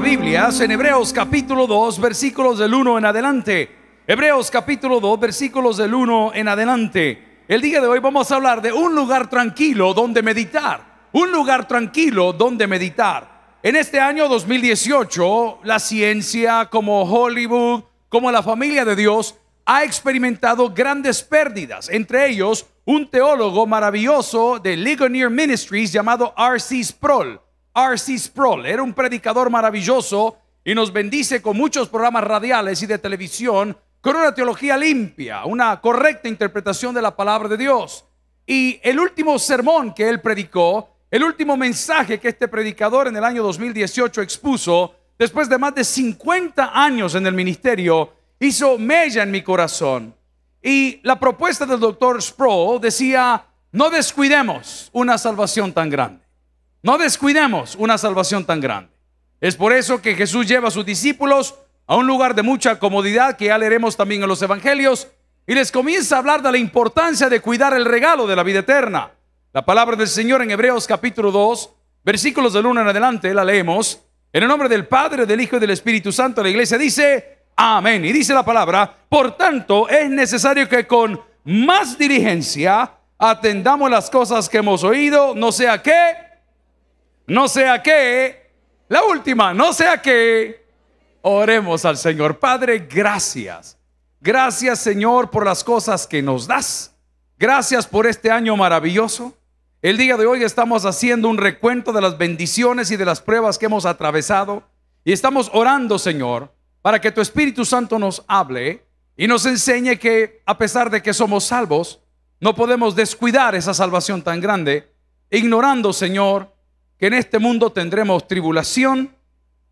Biblias en Hebreos capítulo 2, versículos del 1 en adelante. Hebreos capítulo 2, versículos del 1 en adelante. El día de hoy vamos a hablar de un lugar tranquilo donde meditar. Un lugar tranquilo donde meditar. En este año 2018, la ciencia como Hollywood, como la familia de Dios, ha experimentado grandes pérdidas, entre ellos un teólogo maravilloso de Ligonier Ministries llamado R.C. Sproul. R.C. Sproul. Era un predicador maravilloso y nos bendice con muchos programas radiales y de televisión con una teología limpia, una correcta interpretación de la palabra de Dios. Y el último sermón que él predicó, el último mensaje que este predicador en el año 2018 expuso, después de más de 50 años en el ministerio, hizo mella en mi corazón. Y la propuesta del doctor Sproul decía, no descuidemos una salvación tan grande. No descuidemos una salvación tan grande. Es por eso que Jesús lleva a sus discípulos a un lugar de mucha comodidad que ya leeremos también en los evangelios y les comienza a hablar de la importancia de cuidar el regalo de la vida eterna. La palabra del Señor en Hebreos capítulo 2, versículos del 1 en adelante, la leemos. En el nombre del Padre, del Hijo y del Espíritu Santo, la iglesia dice, amén. Y dice la palabra, por tanto es necesario que con más diligencia atendamos las cosas que hemos oído, no sea que no sea que, la última, no sea que oremos al Señor. Padre, gracias. Gracias Señor por las cosas que nos das. Gracias por este año maravilloso. El día de hoy estamos haciendo un recuento de las bendiciones y de las pruebas que hemos atravesado. Y estamos orando, Señor, para que tu Espíritu Santo nos hable y nos enseñe que a pesar de que somos salvos, no podemos descuidar esa salvación tan grande, ignorando, Señor, que en este mundo tendremos tribulación,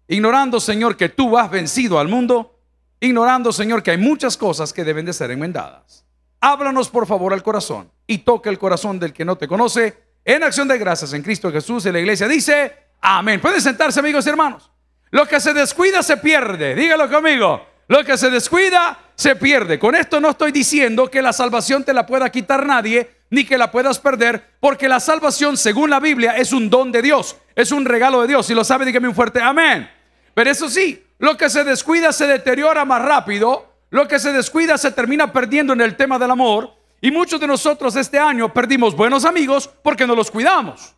ignorando, Señor, que tú has vencido al mundo, ignorando, Señor, que hay muchas cosas que deben de ser enmendadas. Háblanos, por favor, al corazón y toca el corazón del que no te conoce. En acción de gracias en Cristo Jesús, en la iglesia dice, amén. Pueden sentarse, amigos y hermanos. Lo que se descuida se pierde. Dígalo conmigo. Lo que se descuida se pierde. Con esto no estoy diciendo que la salvación te la pueda quitar nadie, ni que la puedas perder, porque la salvación, según la Biblia, es un don de Dios, es un regalo de Dios. Si lo sabe, dígame un fuerte amén. Pero eso sí, lo que se descuida se deteriora más rápido, lo que se descuida se termina perdiendo en el tema del amor, y muchos de nosotros este año perdimos buenos amigos porque no los cuidamos.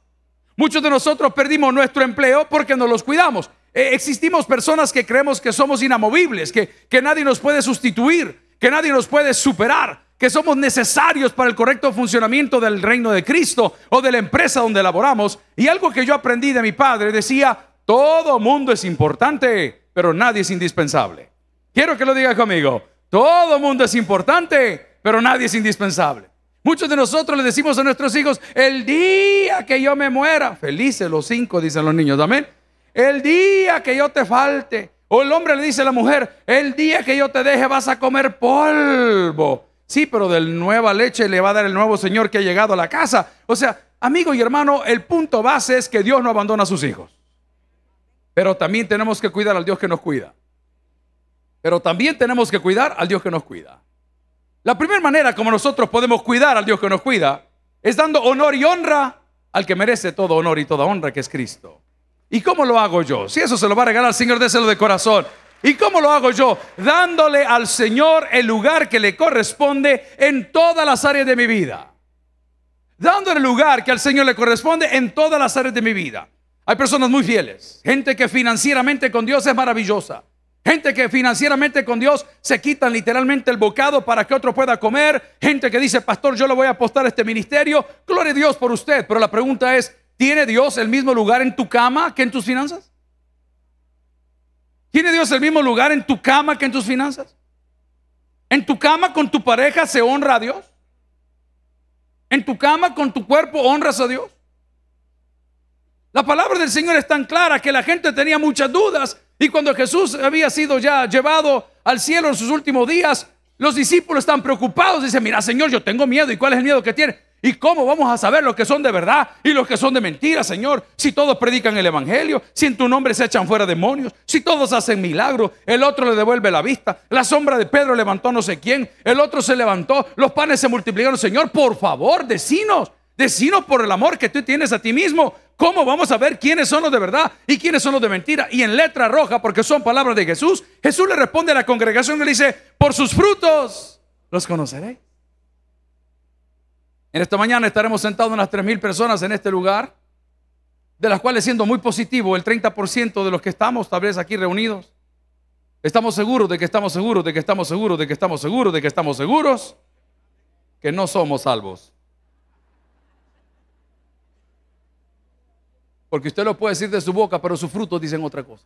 Muchos de nosotros perdimos nuestro empleo porque no los cuidamos. Eh, existimos personas que creemos que somos inamovibles, que, que nadie nos puede sustituir, que nadie nos puede superar, que somos necesarios para el correcto funcionamiento del reino de Cristo o de la empresa donde laboramos. Y algo que yo aprendí de mi padre decía, todo mundo es importante, pero nadie es indispensable. Quiero que lo diga conmigo, todo mundo es importante, pero nadie es indispensable. Muchos de nosotros le decimos a nuestros hijos, el día que yo me muera, felices los cinco, dicen los niños, amén. El día que yo te falte, o el hombre le dice a la mujer, el día que yo te deje vas a comer polvo. Sí, pero del nueva leche le va a dar el nuevo Señor que ha llegado a la casa. O sea, amigo y hermano, el punto base es que Dios no abandona a sus hijos. Pero también tenemos que cuidar al Dios que nos cuida. Pero también tenemos que cuidar al Dios que nos cuida. La primera manera como nosotros podemos cuidar al Dios que nos cuida es dando honor y honra al que merece todo honor y toda honra, que es Cristo. ¿Y cómo lo hago yo? Si eso se lo va a regalar, al Señor, déselo de corazón. ¿Y cómo lo hago yo? Dándole al Señor el lugar que le corresponde en todas las áreas de mi vida. Dándole el lugar que al Señor le corresponde en todas las áreas de mi vida. Hay personas muy fieles, gente que financieramente con Dios es maravillosa. Gente que financieramente con Dios se quitan literalmente el bocado para que otro pueda comer. Gente que dice, pastor, yo le voy a apostar a este ministerio. Gloria a Dios por usted. Pero la pregunta es, ¿tiene Dios el mismo lugar en tu cama que en tus finanzas? ¿Tiene Dios el mismo lugar en tu cama que en tus finanzas? ¿En tu cama con tu pareja se honra a Dios? ¿En tu cama con tu cuerpo honras a Dios? La palabra del Señor es tan clara que la gente tenía muchas dudas y cuando Jesús había sido ya llevado al cielo en sus últimos días, los discípulos están preocupados. Dicen, mira Señor, yo tengo miedo. ¿Y cuál es el miedo que tiene? ¿Y cómo vamos a saber los que son de verdad y los que son de mentira, Señor? Si todos predican el Evangelio, si en tu nombre se echan fuera demonios, si todos hacen milagros, el otro le devuelve la vista, la sombra de Pedro levantó no sé quién, el otro se levantó, los panes se multiplicaron, Señor, por favor, decinos, decinos por el amor que tú tienes a ti mismo, ¿Cómo vamos a ver quiénes son los de verdad y quiénes son los de mentira? Y en letra roja, porque son palabras de Jesús, Jesús le responde a la congregación y le dice, por sus frutos los conoceréis. En esta mañana estaremos sentados unas 3.000 personas en este lugar, de las cuales siendo muy positivo, el 30% de los que estamos tal vez aquí reunidos, estamos seguros de que estamos seguros, de que estamos seguros, de que estamos seguros, de que estamos seguros, que no somos salvos. Porque usted lo puede decir de su boca, pero sus frutos dicen otra cosa.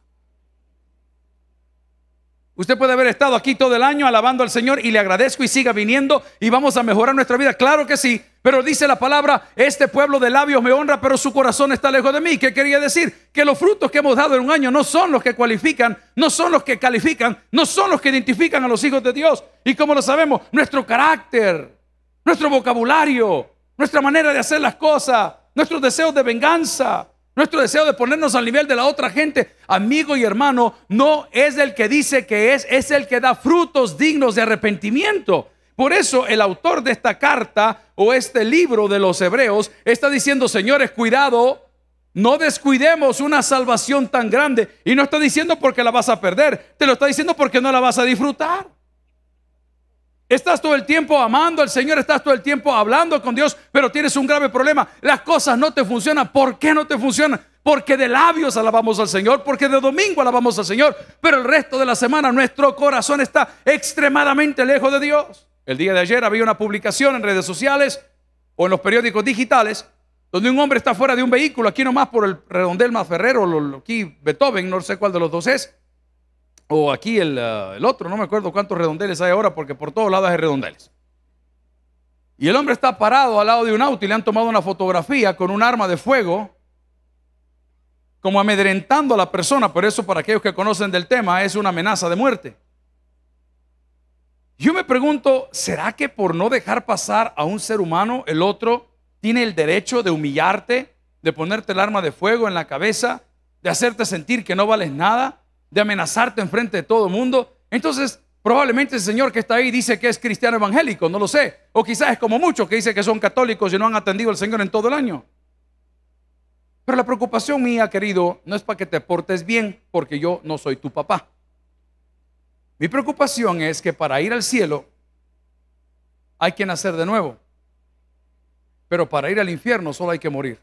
Usted puede haber estado aquí todo el año alabando al Señor y le agradezco y siga viniendo y vamos a mejorar nuestra vida. Claro que sí, pero dice la palabra, este pueblo de labios me honra, pero su corazón está lejos de mí. ¿Qué quería decir? Que los frutos que hemos dado en un año no son los que cualifican, no son los que califican, no son los que identifican a los hijos de Dios. Y como lo sabemos, nuestro carácter, nuestro vocabulario, nuestra manera de hacer las cosas, nuestros deseos de venganza, nuestro deseo de ponernos al nivel de la otra gente, amigo y hermano, no es el que dice que es, es el que da frutos dignos de arrepentimiento. Por eso el autor de esta carta o este libro de los hebreos está diciendo, señores, cuidado, no descuidemos una salvación tan grande. Y no está diciendo porque la vas a perder, te lo está diciendo porque no la vas a disfrutar. Estás todo el tiempo amando al Señor, estás todo el tiempo hablando con Dios, pero tienes un grave problema. Las cosas no te funcionan. ¿Por qué no te funcionan? Porque de labios alabamos al Señor, porque de domingo alabamos al Señor, pero el resto de la semana nuestro corazón está extremadamente lejos de Dios. El día de ayer había una publicación en redes sociales o en los periódicos digitales donde un hombre está fuera de un vehículo, aquí nomás por el redondel más Ferrero, aquí Beethoven, no sé cuál de los dos es, o aquí eh, el, otro, no me acuerdo cuántos redondeles hay ahora, porque por todos lados hay redondeles. Y el hombre está parado al lado de un auto y le han tomado una fotografía con un arma de fuego, como amedrentando a la persona, Por eso para aquellos que conocen del tema es una amenaza de muerte. Yo me pregunto, ¿será que por no dejar pasar a un ser humano, el otro tiene el derecho de humillarte, de ponerte el arma de fuego en la cabeza, de hacerte sentir que no vales nada? de amenazarte enfrente de todo el mundo. Entonces, probablemente el señor que está ahí dice que es cristiano evangélico, no lo sé. O quizás es como muchos que dicen que son católicos y no han atendido al Señor en todo el año. Pero la preocupación mía, querido, no es para que te portes bien, porque yo no soy tu papá. Mi preocupación es que para ir al cielo hay que nacer de nuevo. Pero para ir al infierno solo hay que morir.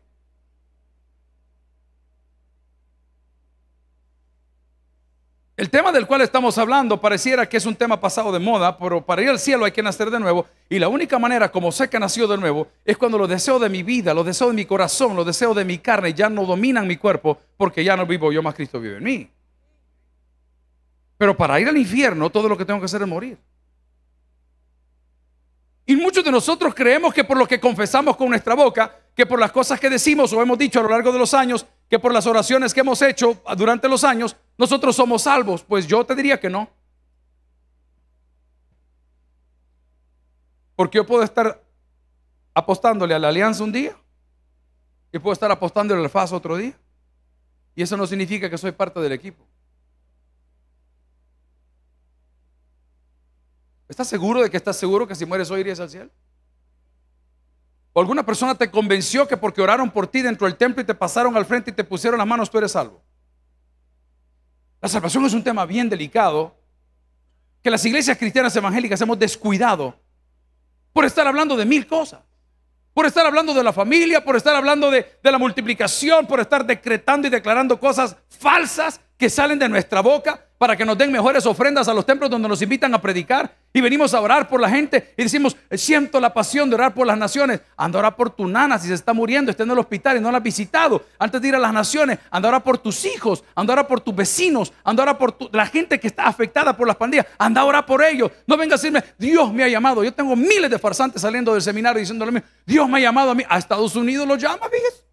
El tema del cual estamos hablando pareciera que es un tema pasado de moda, pero para ir al cielo hay que nacer de nuevo. Y la única manera como sé que nacido de nuevo es cuando los deseos de mi vida, los deseos de mi corazón, los deseos de mi carne ya no dominan mi cuerpo porque ya no vivo yo, más Cristo vive en mí. Pero para ir al infierno todo lo que tengo que hacer es morir. Y muchos de nosotros creemos que por lo que confesamos con nuestra boca, que por las cosas que decimos o hemos dicho a lo largo de los años, que por las oraciones que hemos hecho durante los años, nosotros somos salvos? Pues yo te diría que no. Porque yo puedo estar apostándole a la alianza un día y puedo estar apostándole al FAS otro día. Y eso no significa que soy parte del equipo. ¿Estás seguro de que estás seguro que si mueres hoy irías al cielo? O alguna persona te convenció que porque oraron por ti dentro del templo y te pasaron al frente y te pusieron las manos, tú eres salvo. La salvación es un tema bien delicado que las iglesias cristianas evangélicas hemos descuidado por estar hablando de mil cosas. Por estar hablando de la familia, por estar hablando de, de la multiplicación, por estar decretando y declarando cosas falsas que salen de nuestra boca para que nos den mejores ofrendas a los templos donde nos invitan a predicar. Y venimos a orar por la gente y decimos, siento la pasión de orar por las naciones. Anda a por tu nana si se está muriendo, está en el hospital y no la ha visitado. Antes de ir a las naciones, anda a por tus hijos, anda por tus vecinos, anda por la gente que está afectada por las pandillas. Anda a orar por ellos. No vengas a decirme, Dios me ha llamado. Yo tengo miles de farsantes saliendo del seminario diciéndole a mí, Dios me ha llamado a mí. A Estados Unidos lo llama, fíjese.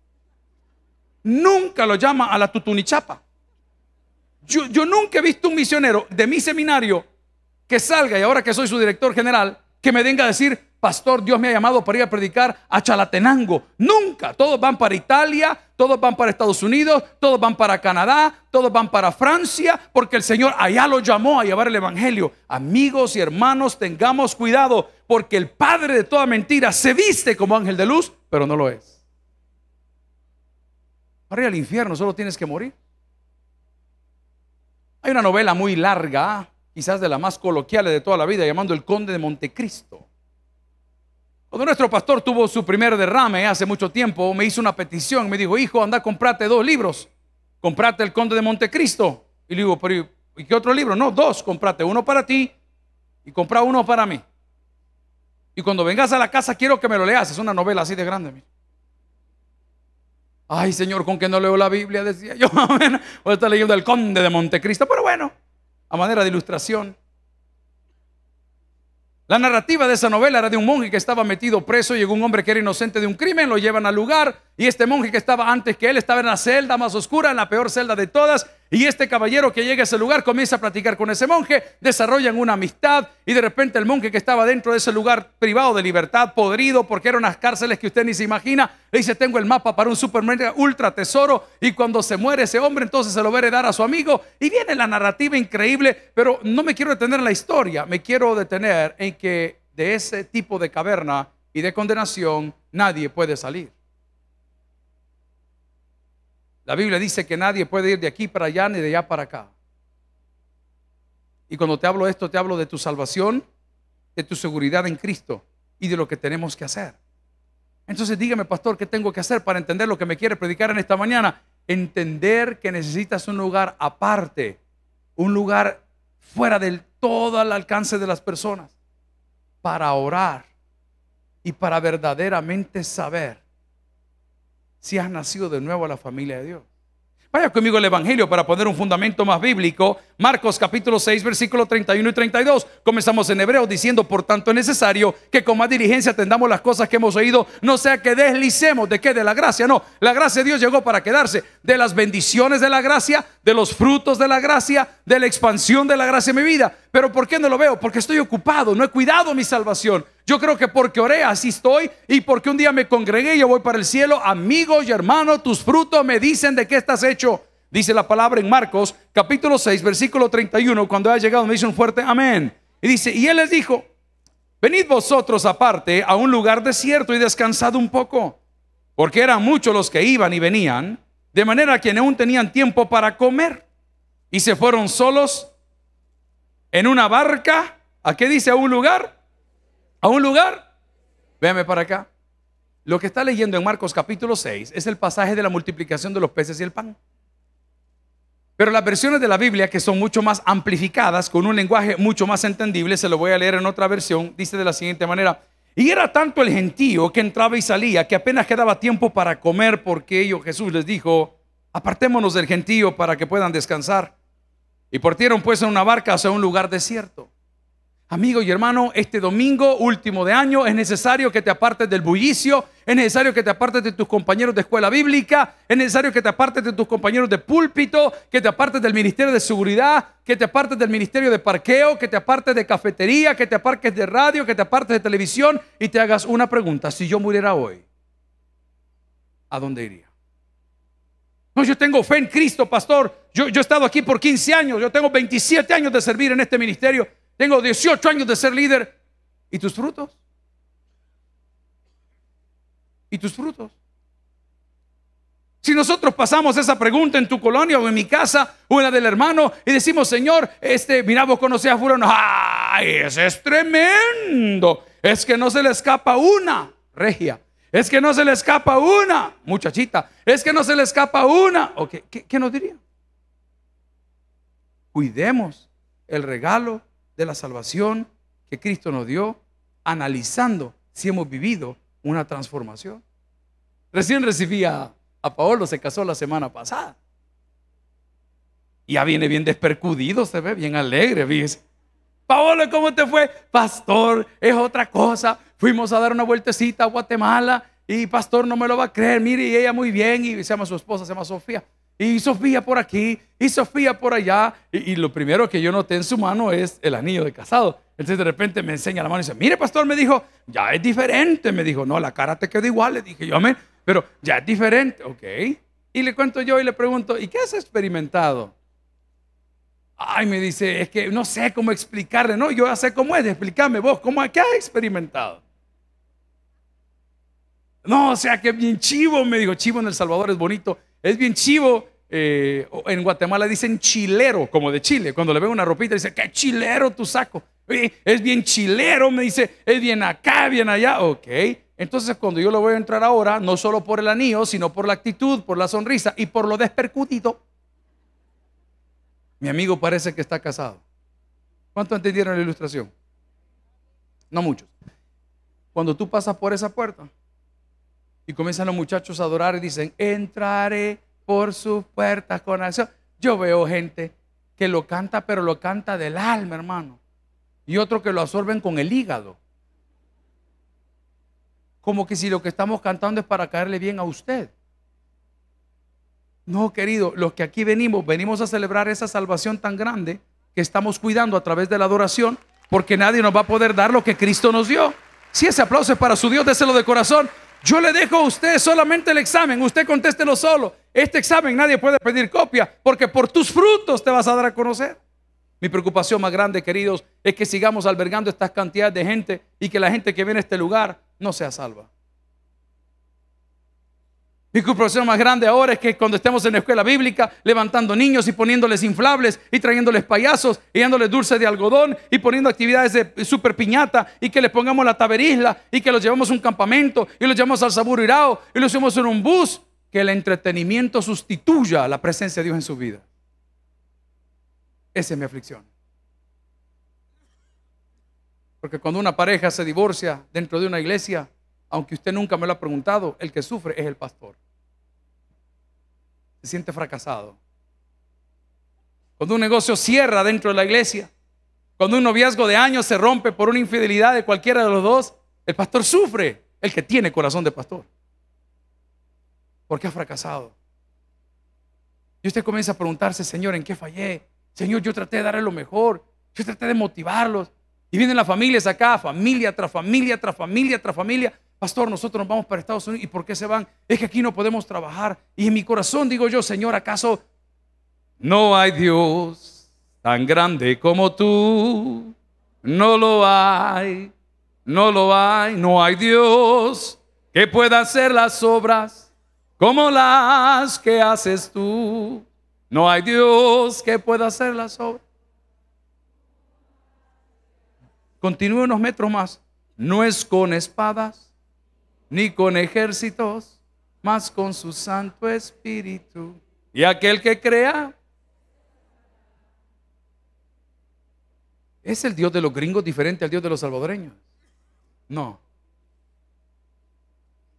Nunca lo llama a la tutunichapa. Yo, nunca he visto un misionero de mi seminario que salga, y ahora que soy su director general, que me venga a decir, pastor, Dios me ha llamado para ir a predicar a Chalatenango. Nunca. Todos van para Italia, todos van para Estados Unidos, todos van para Canadá, todos van para Francia, porque el Señor allá lo llamó a llevar el Evangelio. Amigos y hermanos, tengamos cuidado, porque el Padre de toda mentira se viste como ángel de luz, pero no lo es. Para ir al infierno solo tienes que morir. Hay una novela muy larga, quizás de la más coloquial de toda la vida, llamando El Conde de Montecristo. Cuando nuestro pastor tuvo su primer derrame hace mucho tiempo, me hizo una petición, me dijo, hijo, anda, comprate dos libros, comprate El Conde de Montecristo. Y le digo, pero ¿y qué otro libro? No, dos, comprate uno para ti y compra uno para mí. Y cuando vengas a la casa quiero que me lo leas, es una novela así de grande. Ay, Señor, con que no leo la Biblia, decía yo. Amén. Voy leyendo El Conde de Montecristo, pero bueno, a manera de ilustración. La narrativa de esa novela era de un monje que estaba metido preso, llegó un hombre que era inocente de un crimen, lo llevan al lugar y este monje que estaba antes que él estaba en la celda más oscura, en la peor celda de todas, y este caballero que llega a ese lugar comienza a platicar con ese monje, desarrollan una amistad y de repente el monje que estaba dentro de ese lugar privado de libertad, podrido, porque eran unas cárceles que usted ni se imagina, le dice, tengo el mapa para un supermercado ultra tesoro y cuando se muere ese hombre entonces se lo va a heredar a su amigo. Y viene la narrativa increíble, pero no me quiero detener en la historia, me quiero detener en que de ese tipo de caverna y de condenación nadie puede salir. La Biblia dice que nadie puede ir de aquí para allá ni de allá para acá. Y cuando te hablo de esto, te hablo de tu salvación, de tu seguridad en Cristo y de lo que tenemos que hacer. Entonces dígame, pastor, ¿qué tengo que hacer para entender lo que me quiere predicar en esta mañana? Entender que necesitas un lugar aparte, un lugar fuera del todo al alcance de las personas, para orar y para verdaderamente saber si has nacido de nuevo a la familia de Dios. Vaya conmigo el Evangelio para poner un fundamento más bíblico. Marcos capítulo 6, versículo 31 y 32. Comenzamos en hebreo diciendo, por tanto es necesario que con más diligencia atendamos las cosas que hemos oído, no sea que deslicemos de qué, de la gracia. No, la gracia de Dios llegó para quedarse. De las bendiciones de la gracia, de los frutos de la gracia, de la expansión de la gracia en mi vida. Pero ¿por qué no lo veo? Porque estoy ocupado, no he cuidado mi salvación. Yo creo que porque oré, así estoy. Y porque un día me congregué, yo voy para el cielo. Amigos y hermanos, tus frutos me dicen de qué estás hecho. Dice la palabra en Marcos, capítulo 6, versículo 31. Cuando ha llegado, me dice un fuerte amén. Y dice: Y él les dijo: Venid vosotros aparte a un lugar desierto y descansad un poco. Porque eran muchos los que iban y venían, de manera que aún tenían tiempo para comer. Y se fueron solos en una barca. ¿A qué dice? A un lugar a un lugar, véame para acá. Lo que está leyendo en Marcos capítulo 6 es el pasaje de la multiplicación de los peces y el pan. Pero las versiones de la Biblia, que son mucho más amplificadas, con un lenguaje mucho más entendible, se lo voy a leer en otra versión, dice de la siguiente manera, y era tanto el gentío que entraba y salía, que apenas quedaba tiempo para comer, porque ellos Jesús les dijo, apartémonos del gentío para que puedan descansar. Y partieron pues en una barca hacia un lugar desierto. Amigo y hermano, este domingo, último de año, es necesario que te apartes del bullicio, es necesario que te apartes de tus compañeros de escuela bíblica, es necesario que te apartes de tus compañeros de púlpito, que te apartes del ministerio de seguridad, que te apartes del ministerio de parqueo, que te apartes de cafetería, que te apartes de radio, que te apartes de televisión y te hagas una pregunta. Si yo muriera hoy, ¿a dónde iría? No, yo tengo fe en Cristo, pastor. Yo, yo he estado aquí por 15 años, yo tengo 27 años de servir en este ministerio. Tengo 18 años de ser líder. ¿Y tus frutos? ¿Y tus frutos? Si nosotros pasamos esa pregunta en tu colonia o en mi casa o en la del hermano y decimos, Señor, este, mira, vos a Fulano, ¡ay, ese es tremendo! Es que no se le escapa una, regia. Es que no se le escapa una, muchachita. Es que no se le escapa una. ¿Qué, ¿Qué nos diría? Cuidemos el regalo de la salvación que Cristo nos dio, analizando si hemos vivido una transformación. Recién recibí a, Paolo, se casó la semana pasada. Y ya viene bien despercudido, se ve bien alegre, fíjese. Paolo, ¿cómo te fue? Pastor, es otra cosa. Fuimos a dar una vueltecita a Guatemala y pastor no me lo va a creer. Mire, y ella muy bien y se llama su esposa, se llama Sofía y Sofía por aquí, y Sofía por allá. Y, lo primero que yo noté en su mano es el anillo de casado. Entonces de repente me enseña la mano y dice, mire pastor, me dijo, ya es diferente. Me dijo, no, la cara te quedó igual. Le dije, yo amén, pero ya es diferente. Ok. Y le cuento yo y le pregunto, ¿y qué has experimentado? Ay, me dice, es que no sé cómo explicarle. No, yo ya sé cómo es, explícame vos, ¿cómo, ¿qué has experimentado? No, o sea que bien chivo, me dijo, chivo en El Salvador es bonito, es bien chivo eh, en Guatemala dicen chilero, como de Chile. Cuando le veo una ropita, dice, qué chilero tu saco. es bien chilero, me dice, es bien acá, bien allá. Ok. Entonces, cuando yo lo voy a entrar ahora, no solo por el anillo, sino por la actitud, por la sonrisa y por lo despercutido. Mi amigo parece que está casado. ¿Cuánto entendieron la ilustración? No muchos. Cuando tú pasas por esa puerta y comienzan los muchachos a adorar y dicen, entraré por sus puertas con acción. Yo veo gente que lo canta, pero lo canta del alma, hermano. Y otro que lo absorben con el hígado. Como que si lo que estamos cantando es para caerle bien a usted. No, querido, los que aquí venimos, venimos a celebrar esa salvación tan grande que estamos cuidando a través de la adoración, porque nadie nos va a poder dar lo que Cristo nos dio. Si ese aplauso es para su Dios, déselo de corazón. Yo le dejo a usted solamente el examen, usted contéstelo solo. Este examen nadie puede pedir copia porque por tus frutos te vas a dar a conocer. Mi preocupación más grande, queridos, es que sigamos albergando estas cantidades de gente y que la gente que viene a este lugar no sea salva. Mi preocupación más grande ahora es que cuando estemos en la escuela bíblica, levantando niños y poniéndoles inflables y trayéndoles payasos y dándoles dulces de algodón y poniendo actividades de super piñata y que les pongamos la taberisla y que los llevamos a un campamento y los llevamos al saburo irao y los llevamos en un bus, que el entretenimiento sustituya la presencia de Dios en su vida. Esa es mi aflicción. Porque cuando una pareja se divorcia dentro de una iglesia, aunque usted nunca me lo ha preguntado, el que sufre es el pastor. Se siente fracasado. Cuando un negocio cierra dentro de la iglesia, cuando un noviazgo de años se rompe por una infidelidad de cualquiera de los dos, el pastor sufre, el que tiene corazón de pastor. Porque ha fracasado. Y usted comienza a preguntarse, Señor, ¿en qué fallé? Señor, yo traté de darle lo mejor, yo traté de motivarlos. Y vienen las familias acá, familia tras familia, tras familia, tras familia, pastor, nosotros nos vamos para Estados Unidos, ¿y por qué se van? Es que aquí no podemos trabajar. Y en mi corazón digo yo, Señor, ¿acaso no hay Dios tan grande como tú? No lo hay, no lo hay, no hay Dios que pueda hacer las obras como las que haces tú. No hay Dios que pueda hacer las obras. Continúe unos metros más. No es con espadas ni con ejércitos, mas con su Santo Espíritu. Y aquel que crea ¿Es el Dios de los gringos diferente al Dios de los salvadoreños? No.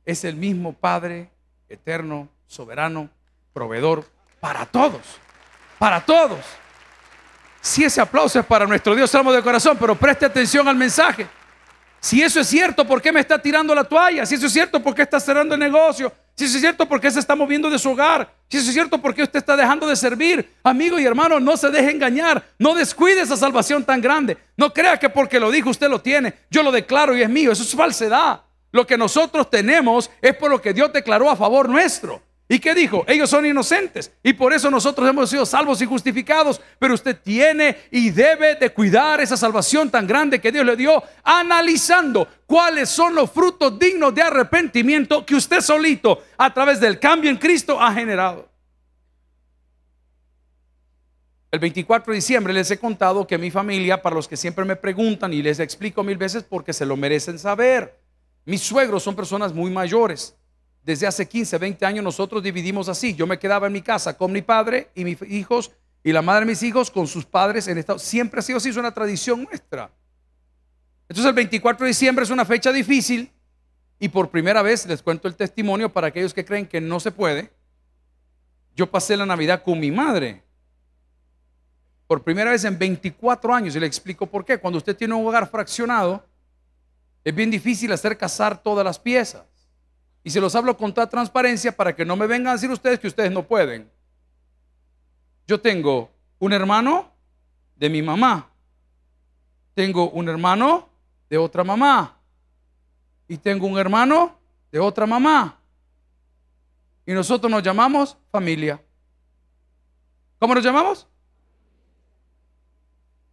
Es el mismo Padre eterno, soberano, proveedor para todos. Para todos. Si ese aplauso es para nuestro Dios, salmo de corazón, pero preste atención al mensaje. Si eso es cierto, ¿por qué me está tirando la toalla? Si eso es cierto, ¿por qué está cerrando el negocio? Si eso es cierto, ¿por qué se está moviendo de su hogar? Si eso es cierto, ¿por qué usted está dejando de servir? Amigo y hermano, no se deje engañar. No descuide esa salvación tan grande. No crea que porque lo dijo usted lo tiene. Yo lo declaro y es mío. Eso es falsedad. Lo que nosotros tenemos es por lo que Dios declaró a favor nuestro. ¿Y qué dijo? Ellos son inocentes y por eso nosotros hemos sido salvos y justificados. Pero usted tiene y debe de cuidar esa salvación tan grande que Dios le dio, analizando cuáles son los frutos dignos de arrepentimiento que usted solito, a través del cambio en Cristo, ha generado. El 24 de diciembre les he contado que mi familia, para los que siempre me preguntan y les explico mil veces porque se lo merecen saber, mis suegros son personas muy mayores desde hace 15, 20 años nosotros dividimos así. Yo me quedaba en mi casa con mi padre y mis hijos y la madre de mis hijos con sus padres en Estados Siempre ha sido así, es una tradición nuestra. Entonces el 24 de diciembre es una fecha difícil y por primera vez les cuento el testimonio para aquellos que creen que no se puede. Yo pasé la Navidad con mi madre. Por primera vez en 24 años y le explico por qué. Cuando usted tiene un hogar fraccionado, es bien difícil hacer casar todas las piezas. Y se los hablo con toda transparencia para que no me vengan a decir ustedes que ustedes no pueden. Yo tengo un hermano de mi mamá. Tengo un hermano de otra mamá. Y tengo un hermano de otra mamá. Y nosotros nos llamamos familia. ¿Cómo nos llamamos?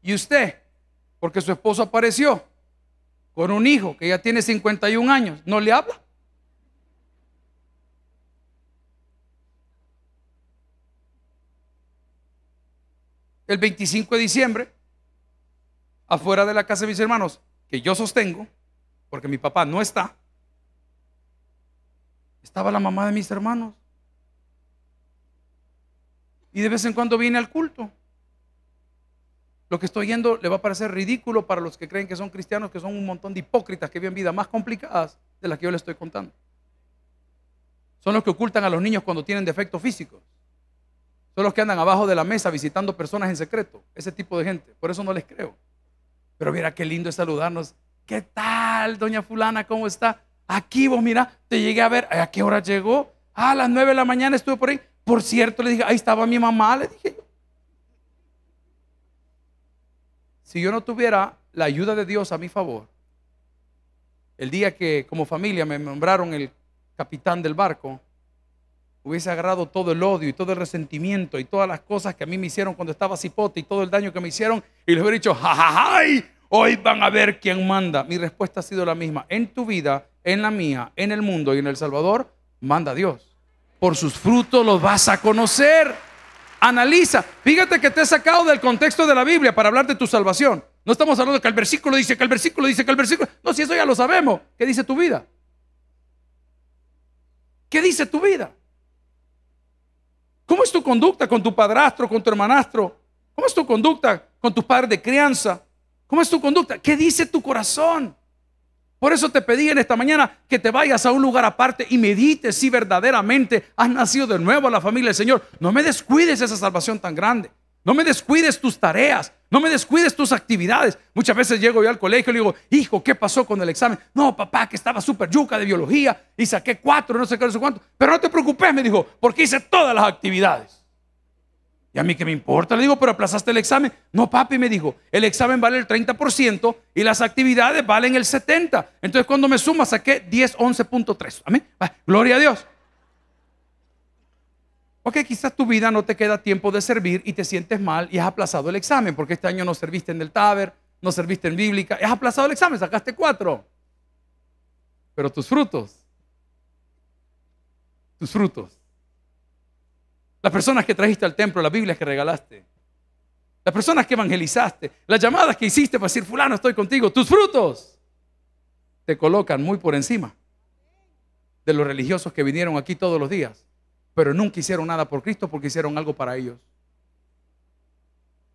¿Y usted? Porque su esposo apareció con un hijo que ya tiene 51 años. ¿No le habla? el 25 de diciembre, afuera de la casa de mis hermanos, que yo sostengo, porque mi papá no está, estaba la mamá de mis hermanos. Y de vez en cuando viene al culto. Lo que estoy yendo le va a parecer ridículo para los que creen que son cristianos, que son un montón de hipócritas que viven vidas más complicadas de las que yo les estoy contando. Son los que ocultan a los niños cuando tienen defectos físicos. Son los que andan abajo de la mesa visitando personas en secreto. Ese tipo de gente. Por eso no les creo. Pero mira qué lindo es saludarnos. ¿Qué tal, doña fulana? ¿Cómo está? Aquí vos, mira, te llegué a ver. ¿A qué hora llegó? Ah, a las nueve de la mañana estuve por ahí. Por cierto, le dije, ahí estaba mi mamá, le dije Si yo no tuviera la ayuda de Dios a mi favor, el día que como familia me nombraron el capitán del barco, hubiese agarrado todo el odio y todo el resentimiento y todas las cosas que a mí me hicieron cuando estaba cipote y todo el daño que me hicieron y les hubiera dicho, ¡jajajay! Hoy van a ver quién manda. Mi respuesta ha sido la misma. En tu vida, en la mía, en el mundo y en El Salvador, manda Dios. Por sus frutos los vas a conocer. Analiza. Fíjate que te he sacado del contexto de la Biblia para hablar de tu salvación. No estamos hablando de que el versículo dice, que el versículo dice, que el versículo. No, si eso ya lo sabemos. ¿Qué dice tu vida? ¿Qué dice tu vida? ¿Cómo es tu conducta con tu padrastro, con tu hermanastro? ¿Cómo es tu conducta con tus padres de crianza? ¿Cómo es tu conducta? ¿Qué dice tu corazón? Por eso te pedí en esta mañana que te vayas a un lugar aparte y medites si verdaderamente has nacido de nuevo a la familia del Señor. No me descuides esa salvación tan grande. No me descuides tus tareas. No me descuides tus actividades. Muchas veces llego yo al colegio y le digo, hijo, ¿qué pasó con el examen? No, papá, que estaba súper yuca de biología y saqué cuatro, no sé qué, no sé cuánto. Pero no te preocupes, me dijo, porque hice todas las actividades. Y a mí qué me importa, le digo, pero aplazaste el examen. No, papi, me dijo, el examen vale el 30% y las actividades valen el 70%. Entonces cuando me suma saqué 10, 11.3. Amén. Gloria a Dios. Porque quizás tu vida no te queda tiempo de servir y te sientes mal y has aplazado el examen, porque este año no serviste en el Taber, no serviste en Bíblica, has aplazado el examen, sacaste cuatro. Pero tus frutos, tus frutos, las personas que trajiste al templo, las Biblias que regalaste, las personas que evangelizaste, las llamadas que hiciste para decir, fulano, estoy contigo, tus frutos te colocan muy por encima de los religiosos que vinieron aquí todos los días pero nunca hicieron nada por Cristo porque hicieron algo para ellos.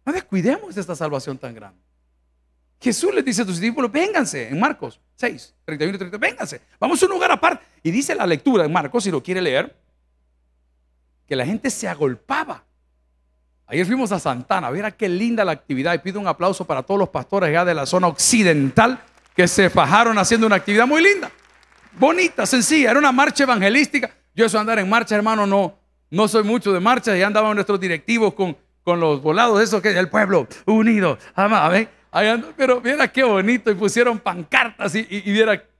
No descuidemos esta salvación tan grande. Jesús les dice a sus discípulos, vénganse, en Marcos 6, 31 y 30, vénganse, vamos a un lugar aparte. Y dice la lectura en Marcos, si lo quiere leer, que la gente se agolpaba. Ayer fuimos a Santana, mira qué linda la actividad. Y pido un aplauso para todos los pastores allá de la zona occidental que se fajaron haciendo una actividad muy linda, bonita, sencilla. Era una marcha evangelística. Yo eso andar en marcha, hermano, no, no soy mucho de marcha. Ya andaban nuestros directivos con, con los volados, eso que es el pueblo unido. Amén. pero mira qué bonito y pusieron pancartas y, y,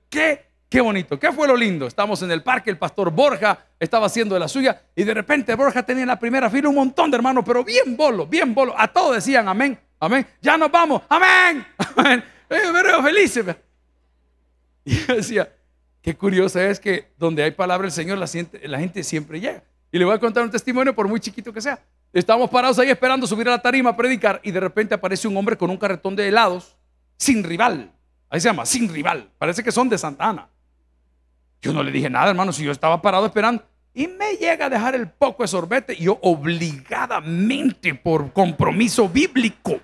qué, qué bonito, qué fue lo lindo. Estamos en el parque, el pastor Borja estaba haciendo la suya y de repente Borja tenía en la primera fila un montón de hermanos, pero bien bolo, bien bolo. A todos decían amén, amén. Ya nos vamos, amén. amén. Yo eh, felices. Y yo decía, Qué curioso es que donde hay palabra del Señor, la gente, siempre llega. Y le voy a contar un testimonio, por muy chiquito que sea. Estábamos parados ahí esperando subir a la tarima a predicar y de repente aparece un hombre con un carretón de helados, sin rival. Ahí se llama, sin rival. Parece que son de Santa Ana. Yo no le dije nada, hermano, si yo estaba parado esperando. Y me llega a dejar el poco de sorbete y yo obligadamente, por compromiso bíblico,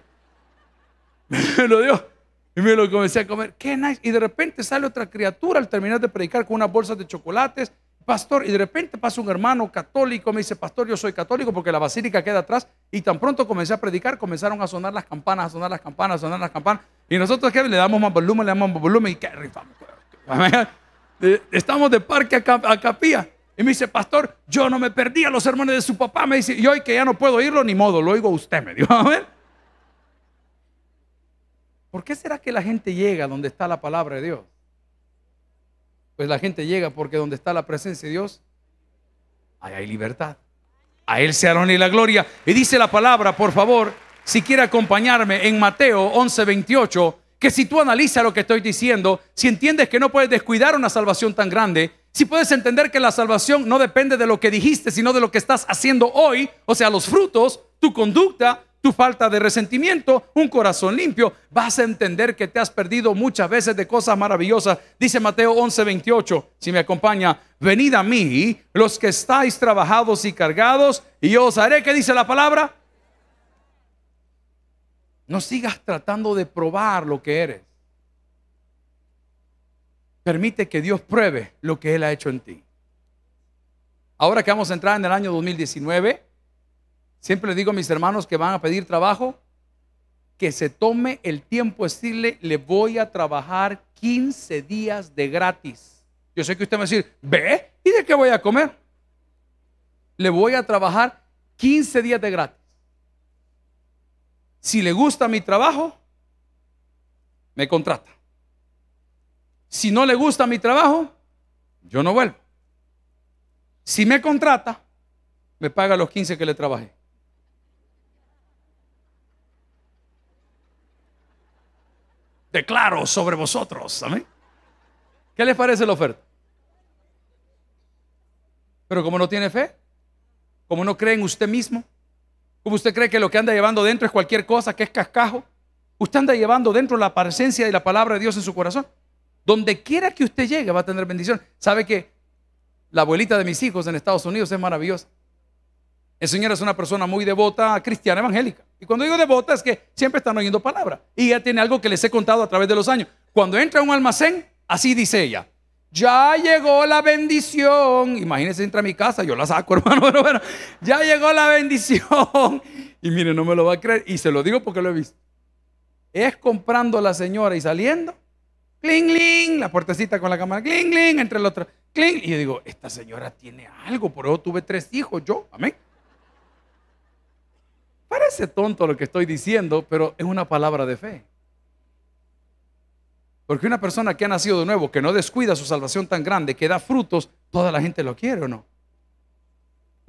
me lo dio. Y me lo comencé a comer. Qué nice. Y de repente sale otra criatura al terminar de predicar con unas bolsas de chocolates. Pastor, y de repente pasa un hermano católico, me dice, pastor, yo soy católico porque la basílica queda atrás. Y tan pronto comencé a predicar, comenzaron a sonar las campanas, a sonar las campanas, a sonar las campanas. Y nosotros ¿qué? le damos más volumen, le damos más volumen y qué rifamos. Estamos de parque a, capilla. Y me dice, pastor, yo no me perdí a los hermanos de su papá. Me dice, y hoy que ya no puedo irlo ni modo, lo oigo usted, me dijo. A ver. ¿Por qué será que la gente llega donde está la palabra de Dios? Pues la gente llega porque donde está la presencia de Dios, ahí hay libertad. A Él se hará la gloria. Y dice la palabra, por favor, si quiere acompañarme en Mateo 11:28, que si tú analizas lo que estoy diciendo, si entiendes que no puedes descuidar una salvación tan grande, si puedes entender que la salvación no depende de lo que dijiste, sino de lo que estás haciendo hoy, o sea, los frutos, tu conducta, tu falta de resentimiento, un corazón limpio, vas a entender que te has perdido muchas veces de cosas maravillosas. Dice Mateo 11, 28, si me acompaña, venid a mí los que estáis trabajados y cargados, y yo os haré, que dice la palabra? No sigas tratando de probar lo que eres. Permite que Dios pruebe lo que Él ha hecho en ti. Ahora que vamos a entrar en el año 2019, Siempre le digo a mis hermanos que van a pedir trabajo, que se tome el tiempo, decirle, le voy a trabajar 15 días de gratis. Yo sé que usted va a decir, ve, ¿y de qué voy a comer? Le voy a trabajar 15 días de gratis. Si le gusta mi trabajo, me contrata. Si no le gusta mi trabajo, yo no vuelvo. Si me contrata, me paga los 15 que le trabajé. declaro sobre vosotros. Amén. ¿Qué les parece la oferta? Pero como no tiene fe, como no cree en usted mismo, como usted cree que lo que anda llevando dentro es cualquier cosa que es cascajo, usted anda llevando dentro la presencia y la palabra de Dios en su corazón. Donde quiera que usted llegue va a tener bendición. ¿Sabe que la abuelita de mis hijos en Estados Unidos es maravillosa? El Señor es una persona muy devota, cristiana, evangélica. Y cuando digo devota es que siempre están oyendo palabras. Y ella tiene algo que les he contado a través de los años. Cuando entra a un almacén, así dice ella. Ya llegó la bendición. Imagínense, entra a mi casa, yo la saco, hermano. Bueno, bueno, ya llegó la bendición. Y miren, no me lo va a creer. Y se lo digo porque lo he visto. Es comprando a la señora y saliendo. Cling, cling, la puertecita con la cámara. Cling, cling, entre el otro. Cling. Y yo digo, esta señora tiene algo. Por eso tuve tres hijos yo. Amén. Parece tonto lo que estoy diciendo, pero es una palabra de fe. Porque una persona que ha nacido de nuevo, que no descuida su salvación tan grande, que da frutos, toda la gente lo quiere o no.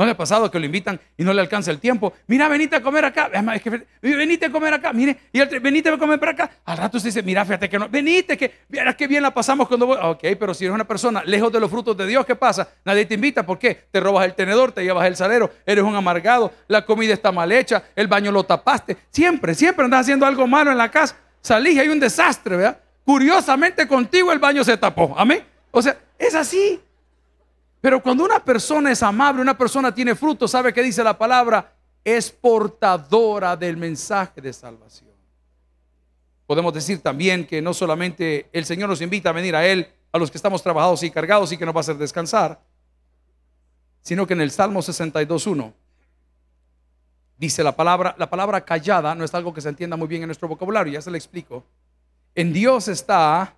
¿No le ha pasado que lo invitan y no le alcanza el tiempo? Mira, venite a comer acá. Ah, es venite a comer acá. Mire, y el, venite a comer para acá. Al rato se dice, mira, fíjate que no. Venite, que verás que bien la pasamos cuando voy. Ok, pero si eres una persona lejos de los frutos de Dios, ¿qué pasa? Nadie te invita. ¿Por qué? Te robas el tenedor, te llevas el salero, eres un amargado, la comida está mal hecha, el baño lo tapaste. Siempre, siempre andas haciendo algo malo en la casa. Salís y hay un desastre, ¿verdad? Curiosamente contigo el baño se tapó. Amén. O sea, es así. Pero cuando una persona es amable, una persona tiene fruto, ¿sabe qué dice la palabra? Es portadora del mensaje de salvación. Podemos decir también que no solamente el Señor nos invita a venir a Él, a los que estamos trabajados y cargados y que nos va a hacer descansar, sino que en el Salmo 62.1 dice la palabra, la palabra callada no es algo que se entienda muy bien en nuestro vocabulario, ya se lo explico. En Dios está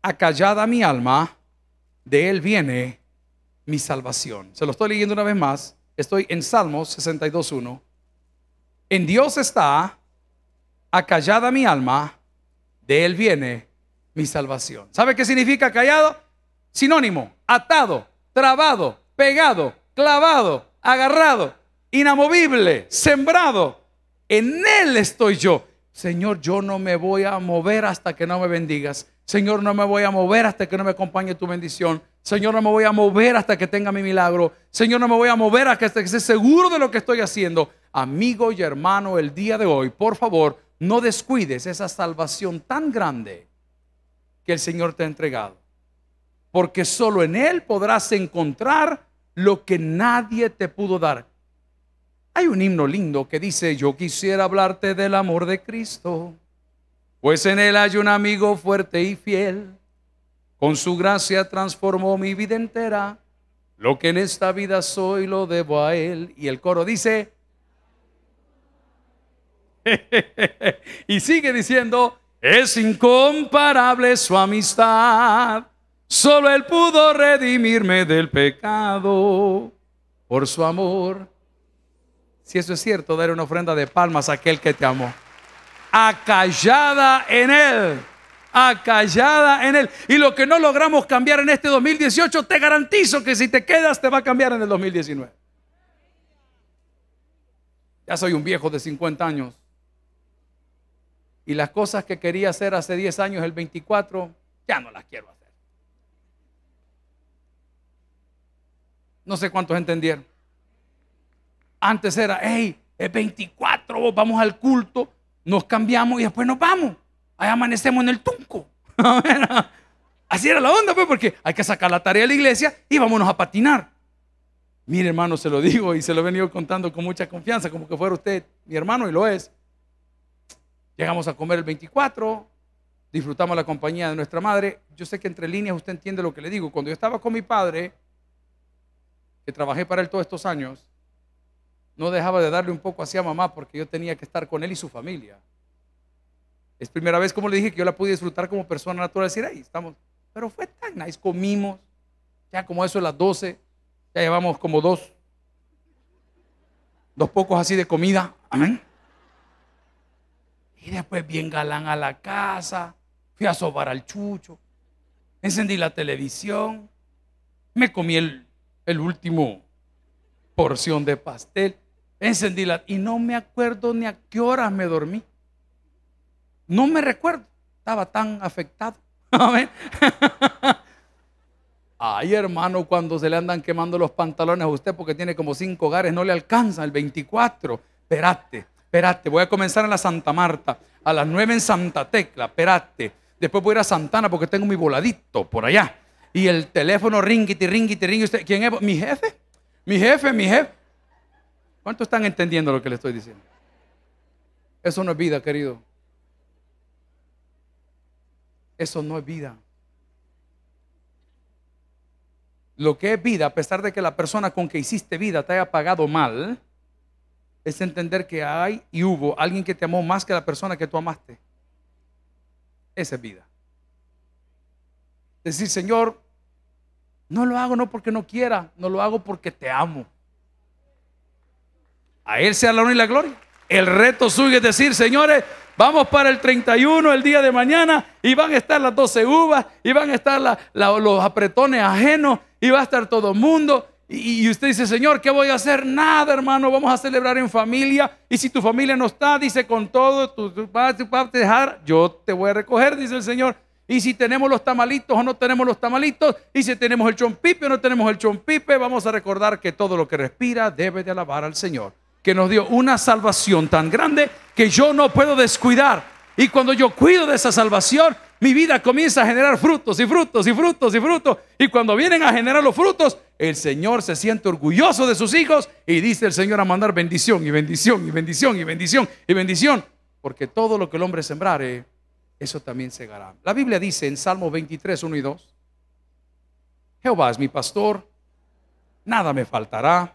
acallada mi alma, de Él viene mi salvación. Se lo estoy leyendo una vez más. Estoy en Salmos 62.1. En Dios está acallada mi alma, de Él viene mi salvación. ¿Sabe qué significa callado? Sinónimo, atado, trabado, pegado, clavado, agarrado, inamovible, sembrado. En Él estoy yo. Señor, yo no me voy a mover hasta que no me bendigas. Señor, no me voy a mover hasta que no me acompañe tu bendición. Señor, no me voy a mover hasta que tenga mi milagro. Señor, no me voy a mover hasta que esté seguro de lo que estoy haciendo. Amigo y hermano, el día de hoy, por favor, no descuides esa salvación tan grande que el Señor te ha entregado. Porque solo en Él podrás encontrar lo que nadie te pudo dar. Hay un himno lindo que dice, yo quisiera hablarte del amor de Cristo, pues en Él hay un amigo fuerte y fiel con su gracia transformó mi vida entera. Lo que en esta vida soy lo debo a Él. Y el coro dice, y sigue diciendo, es incomparable su amistad. Solo Él pudo redimirme del pecado por su amor. Si eso es cierto, dar una ofrenda de palmas a aquel que te amó. Acallada en Él acallada en Él. Y lo que no logramos cambiar en este 2018, te garantizo que si te quedas, te va a cambiar en el 2019. Ya soy un viejo de 50 años. Y las cosas que quería hacer hace 10 años, el 24, ya no las quiero hacer. No sé cuántos entendieron. Antes era, hey, es 24, vamos al culto, nos cambiamos y después nos vamos ahí amanecemos en el tunco. Así era la onda, pues, porque hay que sacar la tarea de la iglesia y vámonos a patinar. Mire, hermano, se lo digo y se lo he venido contando con mucha confianza, como que fuera usted mi hermano y lo es. Llegamos a comer el 24, disfrutamos la compañía de nuestra madre. Yo sé que entre líneas usted entiende lo que le digo. Cuando yo estaba con mi padre, que trabajé para él todos estos años, no dejaba de darle un poco así a mamá porque yo tenía que estar con él y su familia. Es primera vez, como le dije, que yo la pude disfrutar como persona natural. Decir, ahí estamos. Pero fue tan nice. Comimos. Ya como eso a las 12. Ya llevamos como dos. Dos pocos así de comida. Amén. Y después bien galán a la casa. Fui a sobar al chucho. Encendí la televisión. Me comí el, el último porción de pastel. Encendí la... Y no me acuerdo ni a qué horas me dormí. No me recuerdo, estaba tan afectado. Ay, hermano, cuando se le andan quemando los pantalones a usted porque tiene como cinco hogares, no le alcanza el 24. Espérate, espérate. Voy a comenzar en la Santa Marta, a las 9 en Santa Tecla, espérate. Después voy a ir a Santana porque tengo mi voladito por allá. Y el teléfono ringiti, ringiti, ringiti. ¿Quién es? ¿Mi jefe? ¿Mi jefe? ¿Mi jefe? ¿Cuántos están entendiendo lo que le estoy diciendo? Eso no es vida, querido. Eso no es vida. Lo que es vida, a pesar de que la persona con que hiciste vida te haya pagado mal, es entender que hay y hubo alguien que te amó más que la persona que tú amaste. Esa es vida. Decir, Señor, no lo hago no porque no quiera, no lo hago porque te amo. A Él sea la honra y la gloria. El reto suyo es decir, señores, Vamos para el 31 el día de mañana y van a estar las 12 uvas y van a estar los apretones ajenos y va a estar todo el mundo. Y, usted dice, Señor, ¿qué voy a hacer? Nada, hermano, vamos a celebrar en familia. Y si tu familia no está, dice, con todo, tu, vas dejar, yo te voy a recoger, dice el Señor. Y si tenemos los tamalitos o no tenemos los tamalitos, y si tenemos el chompipe o no tenemos el chompipe, vamos a recordar que todo lo que respira debe de alabar al Señor que nos dio una salvación tan grande que yo no puedo descuidar. Y cuando yo cuido de esa salvación, mi vida comienza a generar frutos y frutos y frutos y frutos. Y cuando vienen a generar los frutos, el Señor se siente orgulloso de sus hijos y dice el Señor a mandar bendición y bendición y bendición y bendición y bendición. Porque todo lo que el hombre sembrare, eso también segará. La Biblia dice en Salmo 23, 1 y 2, Jehová es mi pastor, nada me faltará.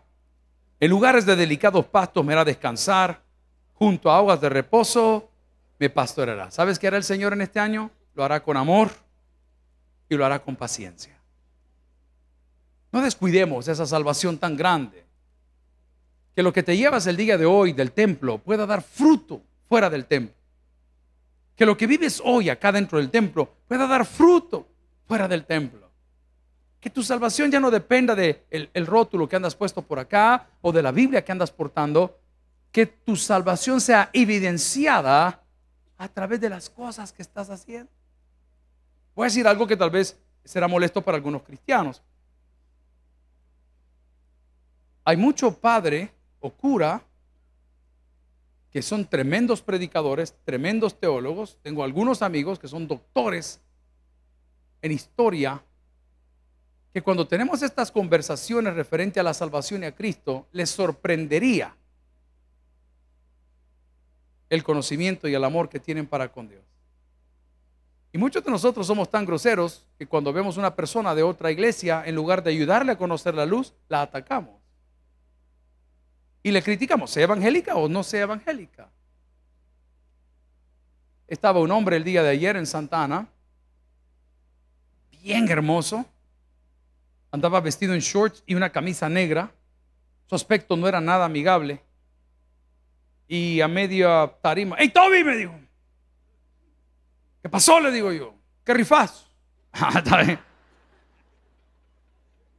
En lugares de delicados pastos me hará descansar, junto a aguas de reposo me pastoreará. ¿Sabes qué hará el Señor en este año? Lo hará con amor y lo hará con paciencia. No descuidemos esa salvación tan grande. Que lo que te llevas el día de hoy del templo pueda dar fruto fuera del templo. Que lo que vives hoy acá dentro del templo pueda dar fruto fuera del templo que tu salvación ya no dependa del el rótulo que andas puesto por acá o de la Biblia que andas portando, que tu salvación sea evidenciada a través de las cosas que estás haciendo. Voy a decir algo que tal vez será molesto para algunos cristianos. Hay mucho padre o cura que son tremendos predicadores, tremendos teólogos. Tengo algunos amigos que son doctores en historia que cuando tenemos estas conversaciones referente a la salvación y a Cristo, les sorprendería el conocimiento y el amor que tienen para con Dios. Y muchos de nosotros somos tan groseros que cuando vemos una persona de otra iglesia, en lugar de ayudarle a conocer la luz, la atacamos. Y le criticamos, sea evangélica o no sea evangélica. Estaba un hombre el día de ayer en Santa Ana, bien hermoso, Andaba vestido en shorts y una camisa negra. Su aspecto no era nada amigable. Y a media tarima, ¡Hey, Toby! me dijo. ¿Qué pasó? Le digo yo. ¿Qué rifás? Ah,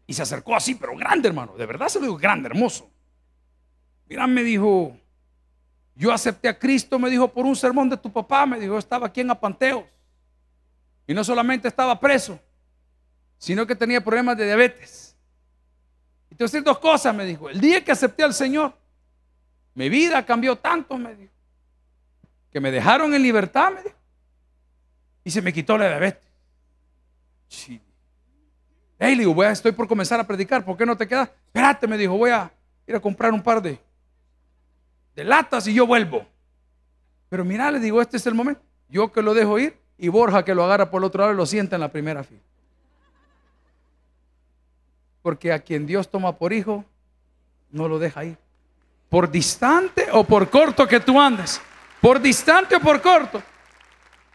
y se acercó así, pero grande, hermano. De verdad se lo digo, grande, hermoso. Mira, me dijo, yo acepté a Cristo, me dijo, por un sermón de tu papá. Me dijo, estaba aquí en Apanteos. Y no solamente estaba preso, sino que tenía problemas de diabetes. Y te voy a decir dos cosas, me dijo. El día que acepté al Señor, mi vida cambió tanto, me dijo, que me dejaron en libertad, me dijo, y se me quitó la diabetes. Sí. le digo, voy a, estoy por comenzar a predicar, ¿por qué no te quedas? Espérate, me dijo, voy a ir a comprar un par de, de latas y yo vuelvo. Pero mira, le digo, este es el momento. Yo que lo dejo ir y Borja que lo agarra por el otro lado y lo sienta en la primera fila. Porque a quien Dios toma por hijo, no lo deja ahí. Por distante o por corto que tú andes. Por distante o por corto.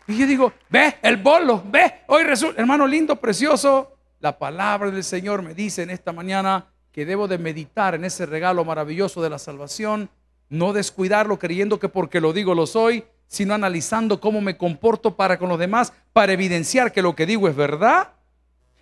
Y yo digo, ve el bolo, ve. Hoy resulta, hermano lindo, precioso. La palabra del Señor me dice en esta mañana que debo de meditar en ese regalo maravilloso de la salvación. No descuidarlo creyendo que porque lo digo lo soy, sino analizando cómo me comporto para con los demás, para evidenciar que lo que digo es verdad.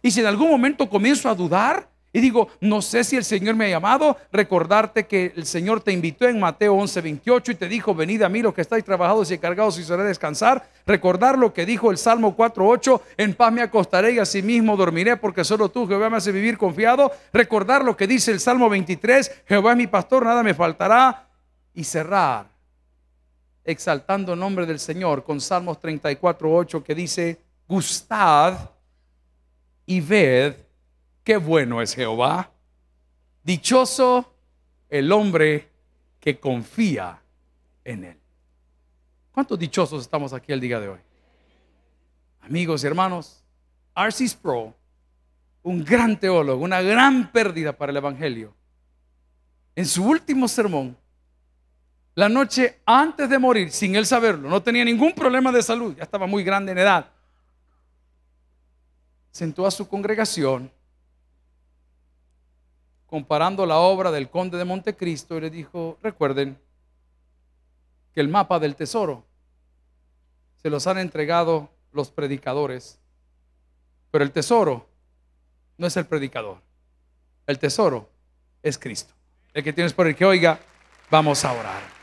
Y si en algún momento comienzo a dudar, y digo, no sé si el Señor me ha llamado, recordarte que el Señor te invitó en Mateo 11, 28 y te dijo, venid a mí los que estáis trabajados y cargados y haré descansar. Recordar lo que dijo el Salmo 4, en paz me acostaré y asimismo dormiré porque solo tú, Jehová, me hace vivir confiado. Recordar lo que dice el Salmo 23, Jehová es mi pastor, nada me faltará. Y cerrar, exaltando el nombre del Señor con Salmos 34, 8 que dice, gustad y ved qué bueno es Jehová. Dichoso el hombre que confía en Él. ¿Cuántos dichosos estamos aquí el día de hoy? Amigos y hermanos, Arcis Pro, un gran teólogo, una gran pérdida para el Evangelio, en su último sermón, la noche antes de morir, sin él saberlo, no tenía ningún problema de salud, ya estaba muy grande en edad, sentó a su congregación comparando la obra del conde de Montecristo y le dijo, recuerden que el mapa del tesoro se los han entregado los predicadores, pero el tesoro no es el predicador, el tesoro es Cristo. El que tienes por el que oiga, vamos a orar.